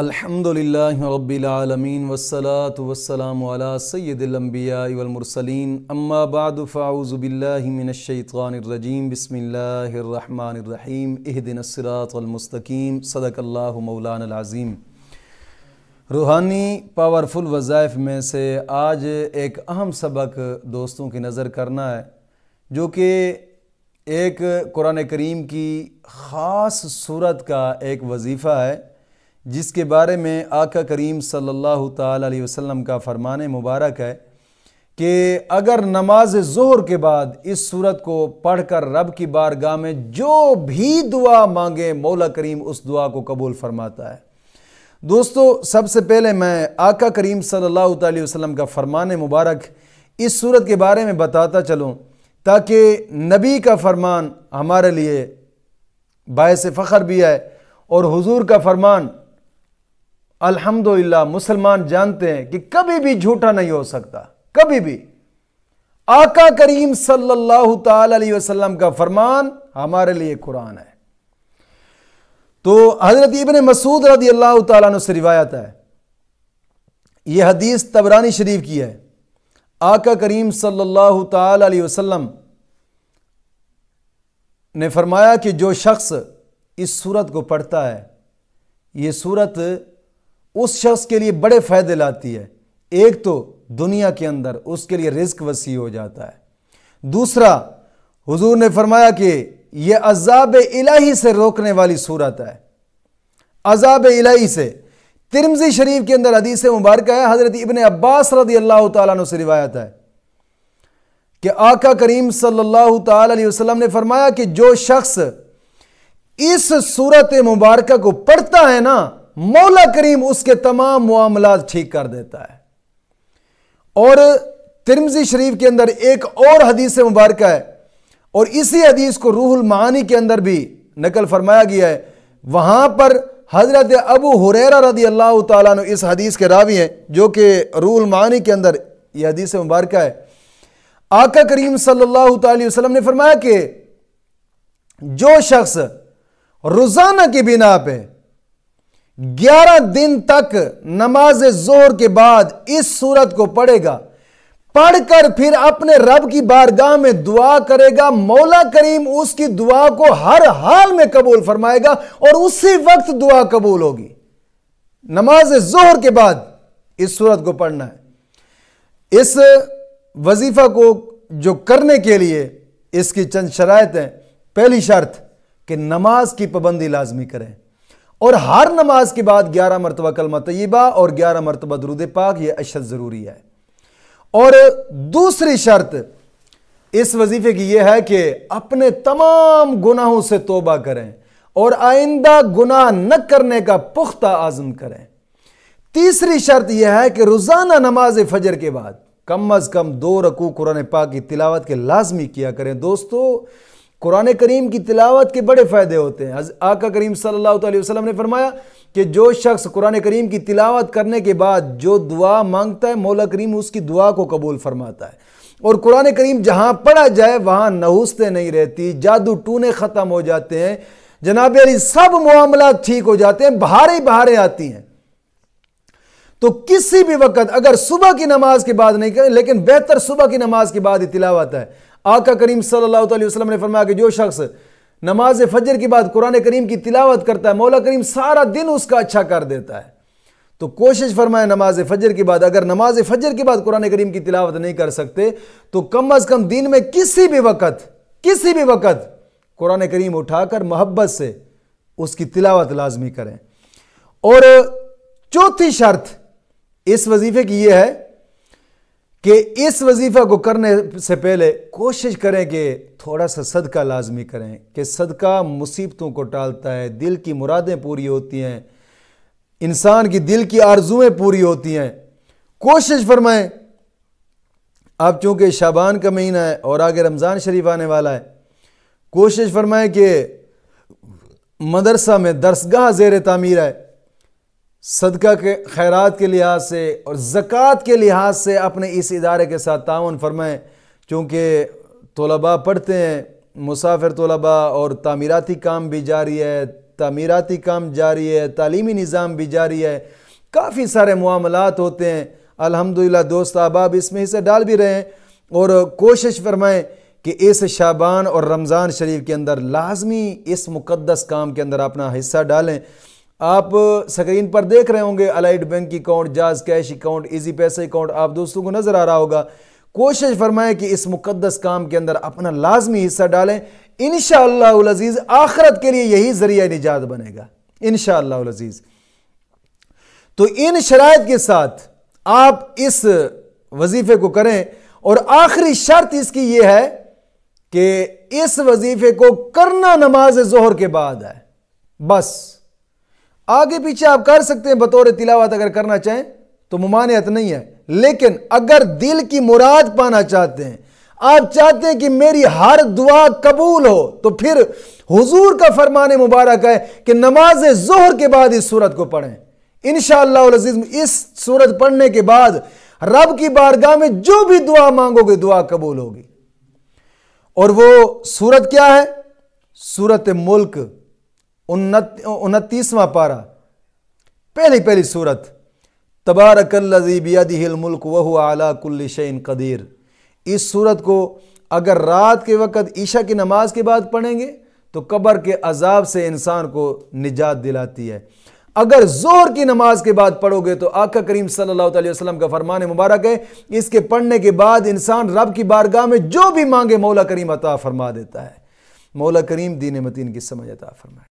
अल्हम्दुलिल्लाहि रब्बिल आलमीन वस्सलातु वस्सलामु अला सय्यदिल अंबिया वल मुरसलीन अम्मा बाद फऔजु बिल्लाहि मिनश शैतानिर रजीम बिस्मिल्लाहिर रहमानिर रहीम इहदिनस सिरातल मुस्तकीम सदकल्लाहु मौलाना अजीम रूहानी पावरफुल वज़ाइफ में से आज एक अहम सबक दोस्तों की नज़र करना है जो कि एक कुरान करीम की ख़ास सूरत का एक वजीफ़ा है जिसके बारे में आका करीम सल्लल्लाहु अलैहि वसल्लम का फरमान मुबारक है कि अगर नमाज जहर के बाद इस सूरत को पढ़कर रब की बारगाह में जो भी दुआ मांगे मौला करीम उस दुआ को कबूल फरमाता है दोस्तों सबसे पहले मैं आका करीम सल्लल्लाहु अलैहि वसल्लम का फरमान मुबारक इस सूरत के बारे में बताता चलूँ ताकि नबी का फरमान हमारे लिए बायस फ़ख्र भी है और हुजूर का फरमान अल्हम्दुलिल्लाह मुसलमान जानते हैं कि कभी भी झूठा नहीं हो सकता कभी भी आका करीम सल्लल्लाहु अलैहि वसल्लम का फरमान हमारे लिए कुरान है तो हजरत इबन मसूद रदी अल्लाह तु से रिवायत है यह हदीस तबरानी शरीफ की है आका करीम सल्लल्लाहु अलैहि वसल्लम ने फरमाया कि जो शख्स इस सूरत को पढ़ता है ये सूरत उस शख्स के लिए बड़े फ़ायदे लाती है एक तो दुनिया के अंदर उसके लिए रिस्क वसी हो जाता है दूसरा हुजूर ने फरमाया कि यह अजाब इलाही से रोकने वाली सूरत है अजाब इलाही से तिरमजी शरीफ के अंदर हदीस मुबारक है हज़रत इबन अब्बास रदी अल्लाह तु से रिवायत है कि आका करीम सल्लल्लाहु अलैहि वसल्लम ने फरमाया कि जो शख्स इस सूरत मुबारक को पढ़ता है ना मौला करीम उसके तमाम मामला ठीक कर देता है और तिरमजी शरीफ के अंदर एक और हदीस मुबारक है और इसी हदीस को रूहुल महानी के अंदर भी नकल फरमाया गया है वहां पर हज़रत अबू हुरेरा रदी अल्लाह तु इस हदीस के रावी हैं जो कि रूहुल महानी के अंदर यह हदीस मुबारक है आका करीम सल्लल्लाहु अलैहि वसल्लम ने फरमाया कि जो शख्स रोज़ाना की बिना पे ग्यारह दिन तक नमाज जोहर के बाद इस सूरत को पढ़ेगा पढ़कर फिर अपने रब की बारगाह में दुआ करेगा मौला करीम उसकी दुआ को हर हाल में कबूल फरमाएगा और उसी वक्त दुआ कबूल होगी नमाज जोहर के बाद इस सूरत को पढ़ना है इस वजीफा को जो करने के लिए इसकी चंद शरात है पहली शर्त कि नमाज की पाबंदी लाजमी करें और हर नमाज के बाद ग्यारह मरतबा कलमा तयबा और ग्यारह मरतबा दरुद पाक यह अशद ज़रूरी है और दूसरी शर्त इस वजीफे की यह है कि अपने तमाम गुनाहों से तोबा करें और आइंदा गुनाह न करने का पुख्ता आज़म करें तीसरी शर्त यह है कि रोज़ाना नमाज फजर के बाद कम अज़ कम दो रकू कुरान पाक की तिलावत के लाजमी किया करें दोस्तों कुरान करीम की तिलावत के बड़े फ़ायदे होते हैं आका करीम सल्लल्लाहु अलैहि वसल्लम ने फरमाया कि जो शख्स कुरान करीम की तिलावत करने के बाद जो दुआ मांगता है मौला करीम उसकी दुआ को कबूल फरमाता है और कुरान करीम जहाँ पढ़ा जाए वहाँ नहुस्तें नहीं रहती जादू टूने ख़त्म हो जाते हैं जनाब अली सब मामला ठीक हो जाते हैं बहारें बहारें आती हैं तो किसी भी वक्त अगर सुबह की नमाज के बाद नहीं करें लेकिन बेहतर सुबह की नमाज के बाद ही तिलावत है आका करीम सल्लल्लाहु अलैहि वसल्लम ने फरमाया कि जो शख्स नमाज फजर के बाद कुरान करीम की तिलावत करता है मौला करीम सारा दिन उसका अच्छा कर देता है तो कोशिश फरमाए नमाज फजर के बाद अगर नमाज फजर के बाद कुरान करीम की तिलावत नहीं कर सकते तो कम अज कम दिन में किसी भी वक्त किसी भी वक्त कुरान करीम उठाकर मोहब्बत से उसकी तिलावत लाजमी करें और चौथी शर्त इस वजीफे की यह है कि इस वजीफा को करने से पहले कोशिश करें कि थोड़ा सा सदका लाजमी करें कि सदका मुसीबतों को टालता है दिल की मुरादें पूरी होती हैं इंसान की दिल की आरजुएं पूरी होती हैं कोशिश फरमाएं अब चूंकि शाबान का महीना है और आगे रमज़ान शरीफ आने वाला है कोशिश फरमाएं कि मदरसा में दरसगाह जेर तामीर है सदका के खैरात के लिहाज से और ज़क़़त के लिहाज से अपने इस इदारे के साथ ताउन फरमाएँ चूँकि तलबा पढ़ते हैं मुसाफिर तलबा और तमीराती काम भी जारी है तमीराती काम जारी है तालीमी निज़ाम भी जारी है काफ़ी सारे मामलत होते हैं अलहमदिल्ला दोस्त अहबाब इसमें हिस्सा डाल भी रहे हैं और कोशिश फरमाएँ कि इस शाबान और रमज़ान शरीफ के अंदर लाजमी इस मुक़दस काम के अंदर अपना हिस्सा डालें आप स्क्रीन पर देख रहे होंगे Allied Bank account JazzCash account Easypaisa account आप दोस्तों को नज़र आ रहा होगा कोशिश फरमाएं कि इस मुकदस काम के अंदर अपना लाजमी हिस्सा डालें इन शजीज़ आखरत के लिए यही जरिया निजात बनेगा इन शजीज़ तो इन शराय के साथ आप इस वजीफ़े को करें और आखिरी शर्त इसकी यह है कि इस वजीफ़े को करना नमाज जोहर के बाद है बस आगे पीछे आप कर सकते हैं बतौर तिलावत अगर करना चाहें तो मुमानियत नहीं है लेकिन अगर दिल की मुराद पाना चाहते हैं आप चाहते हैं कि मेरी हर दुआ कबूल हो तो फिर हुजूर का फरमान मुबारक है कि नमाज जोहर के बाद इस सूरत को पढ़ें इन इस सूरत पढ़ने के बाद रब की बारगाह में जो भी दुआ मांगोगे दुआ कबूल होगी और वो सूरत क्या है सूरत मुल्क उनतीसवां पारा पहली पहली सूरत तबारकल्लबीदिलमुल्क वह आला कुल्लिशन कदीर इस सूरत को अगर रात के वक़्त ईशा की नमाज के बाद पढ़ेंगे तो कब्र के अजाब से इंसान को निजात दिलाती है अगर जोर की नमाज के बाद पढ़ोगे तो आका करीम सल्लल्लाहु अलैहि वसल्लम का फरमान मुबारक है इसके पढ़ने के बाद इंसान रब की बारगाह में जो भी मांगे मौला करीम अता फरमा देता है मौला करीम दीन मतीन की समझ अता फरमाए